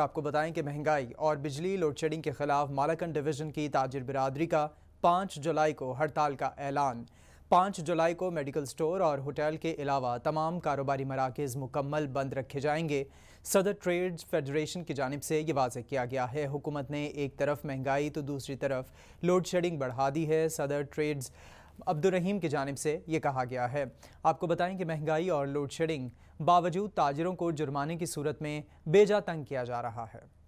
आपको बताएं कि महंगाई और बिजली लोड शेडिंग के खिलाफ मालाकंड डिवीज़न की ताजिर बिरादरी का पाँच जुलाई को हड़ताल का ऐलान पाँच जुलाई को मेडिकल स्टोर और होटल के अलावा तमाम कारोबारी मराकज़ मुकम्मल बंद रखे जाएंगे सदर ट्रेड फेडरेशन की जानब से ये वाज किया गया है हुकूमत ने एक तरफ महंगाई तो दूसरी तरफ लोड शेडिंग बढ़ा दी है सदर ट्रेड्स अब्दुलरहीम की जानब से ये कहा गया है आपको बताएं कि महंगाई और लोड शेडिंग बावजूद ताजरों को जुर्माने की सूरत में बेजा तंग किया जा रहा है